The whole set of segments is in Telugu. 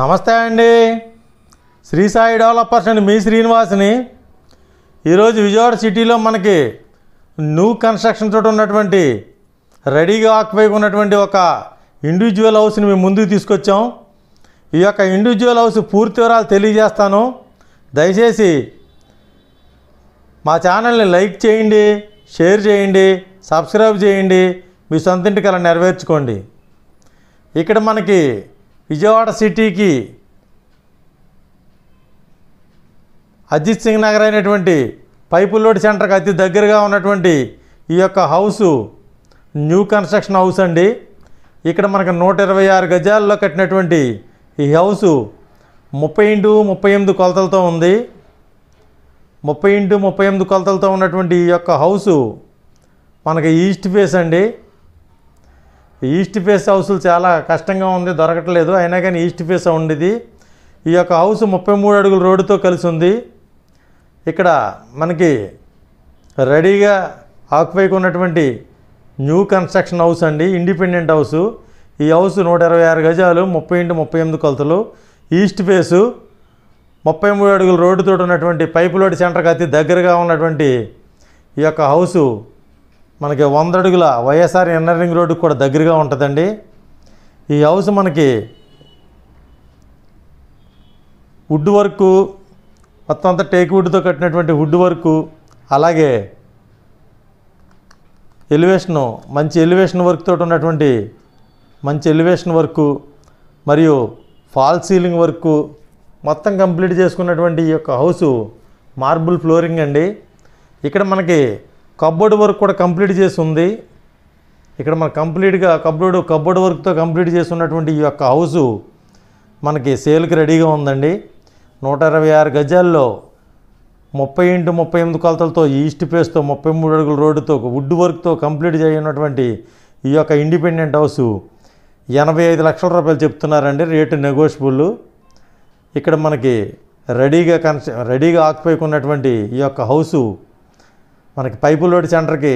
నమస్తే అండి శ్రీ సాయి డెవలపర్స్ అండి మీ శ్రీనివాస్ని ఈరోజు విజయవాడ సిటీలో మనకి న్యూ కన్స్ట్రక్షన్ తోటి ఉన్నటువంటి రెడీగా ఆక్యుపై ఉన్నటువంటి ఒక ఇండివిజువల్ హౌస్ని మేము ముందుకు తీసుకొచ్చాం ఈ యొక్క ఇండివిజువల్ హౌస్ పూర్తి వివరాలు తెలియజేస్తాను దయచేసి మా ఛానల్ని లైక్ చేయండి షేర్ చేయండి సబ్స్క్రైబ్ చేయండి మీ సొంతింటి అలా నెరవేర్చుకోండి ఇక్కడ మనకి విజయవాడ సిటీకి అజిత్ సింగ్ నగర్ అయినటువంటి పైపుల్లోడ్ సెంటర్కి అతి దగ్గరగా ఉన్నటువంటి ఈ యొక్క హౌసు న్యూ కన్స్ట్రక్షన్ హౌస్ అండి ఇక్కడ మనకు నూట ఇరవై ఆరు గజాల్లో కట్టినటువంటి ఈ హౌసు ముప్పై ఇంటూ ముప్పై ఎనిమిది కొలతలతో ఉంది ముప్పై ఇంటూ ముప్పై ఎనిమిది కొలతలతో ఉన్నటువంటి ఈ యొక్క హౌసు మనకి ఈస్ట్ ఫేస్ అండి ఈస్ట్ ఫేస్ హౌసులు చాలా కష్టంగా ఉంది దొరకట్లేదు అయినా కానీ ఈస్ట్ ఫేస్ ఉండేది ఈ యొక్క హౌస్ ముప్పై మూడు అడుగుల రోడ్డుతో కలిసి ఉంది ఇక్కడ మనకి రెడీగా ఆక్యుపై ఉన్నటువంటి న్యూ కన్స్ట్రక్షన్ హౌస్ అండి ఇండిపెండెంట్ హౌస్ ఈ హౌస్ నూట ఇరవై ఆరు గజాలు ముప్పై ఇంటి ముప్పై ఎనిమిది కొలతలు ఈస్ట్ ఫేసు ముప్పై మూడు అడుగుల రోడ్డుతో ఉన్నటువంటి పైపులోటి సెంటర్కి అతి దగ్గరగా ఉన్నటువంటి ఈ యొక్క హౌసు మనకి వంద అడుగుల వైఎస్ఆర్ ఎన్నరింగ్ రోడ్డు కూడా దగ్గరగా ఉంటుందండి ఈ హౌస్ మనకి వుడ్ వర్క్ మొత్తం అంతా టేక్ వుడ్తో కట్టినటువంటి వుడ్ వర్క్ అలాగే ఎలివేషను మంచి ఎలివేషన్ వర్క్ తోటి ఉన్నటువంటి మంచి ఎలివేషన్ వర్క్ మరియు ఫాల్ సీలింగ్ వర్క్ మొత్తం కంప్లీట్ చేసుకున్నటువంటి ఈ యొక్క హౌసు మార్బుల్ ఫ్లోరింగ్ అండి ఇక్కడ మనకి కబ్బోర్డ్ వర్క్ కూడా కంప్లీట్ చేసి ఉంది ఇక్కడ మన కంప్లీట్గా కబ్బోర్డ్ కబ్బోర్డ్ వర్క్తో కంప్లీట్ చేసి ఉన్నటువంటి ఈ యొక్క హౌసు మనకి సేల్కి రెడీగా ఉందండి నూట ఇరవై ఆరు గజాల్లో ముప్పై ఇంటి ముప్పై ఎనిమిది కొలతలతో ఈస్ట్ ప్లేస్తో ముప్పై మూడు అడుగుల రోడ్డుతో వుడ్ వర్క్తో కంప్లీట్ చేయనటువంటి ఈ యొక్క ఇండిపెండెంట్ హౌసు ఎనభై ఐదు లక్షల రూపాయలు చెప్తున్నారండి రేటు నెగోషియబుల్ ఇక్కడ మనకి రెడీగా కన్స్ట్ర రెడీగా ఆక్యుపై ఉన్నటువంటి ఈ యొక్క హౌసు మనకి రోడ్ సెంటర్కి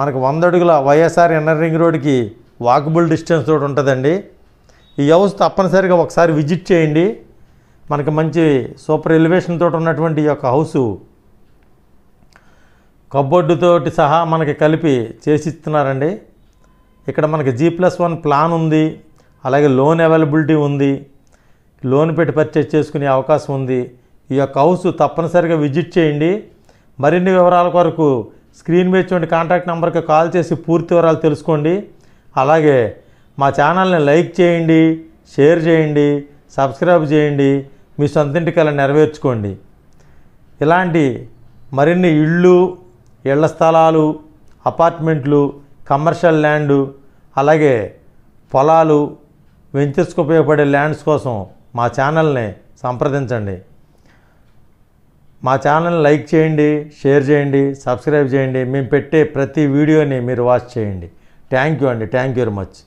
మనకు వంద అడుగుల వైఎస్ఆర్ ఇన్నర్ రింగ్ రోడ్కి వాకబుల్ డిస్టెన్స్ తోటి ఉంటుందండి ఈ హౌస్ తప్పనిసరిగా ఒకసారి విజిట్ చేయండి మనకి మంచి సూపర్ ఎలివేషన్ తోటి ఉన్నటువంటి ఈ యొక్క హౌసు కబోర్డుతోటి సహా మనకి కలిపి చేసి ఇస్తున్నారండి ఇక్కడ మనకి జీ ప్లస్ వన్ ప్లాన్ ఉంది అలాగే లోన్ అవైలబిలిటీ ఉంది లోన్ పెట్టి పర్చేజ్ చేసుకునే అవకాశం ఉంది ఈ యొక్క హౌస్ తప్పనిసరిగా విజిట్ చేయండి మరిన్ని వివరాల కొరకు స్క్రీన్ మీద చూడండి కాంటాక్ట్ నెంబర్కి కాల్ చేసి పూర్తి వివరాలు తెలుసుకోండి అలాగే మా ఛానల్ని లైక్ చేయండి షేర్ చేయండి సబ్స్క్రైబ్ చేయండి మీ సొంతింటి అలా నెరవేర్చుకోండి ఇలాంటి మరిన్ని ఇళ్ళు ఇళ్ల స్థలాలు అపార్ట్మెంట్లు కమర్షియల్ ల్యాండు అలాగే పొలాలు వెంచర్స్కు ఉపయోగపడే ల్యాండ్స్ కోసం మా ఛానల్ని సంప్రదించండి మా ఛానల్ని లైక్ చేయండి షేర్ చేయండి సబ్స్క్రైబ్ చేయండి మేము పెట్టే ప్రతి వీడియోని మీరు వాచ్ చేయండి థ్యాంక్ యూ అండి థ్యాంక్ యూ వెరీ మచ్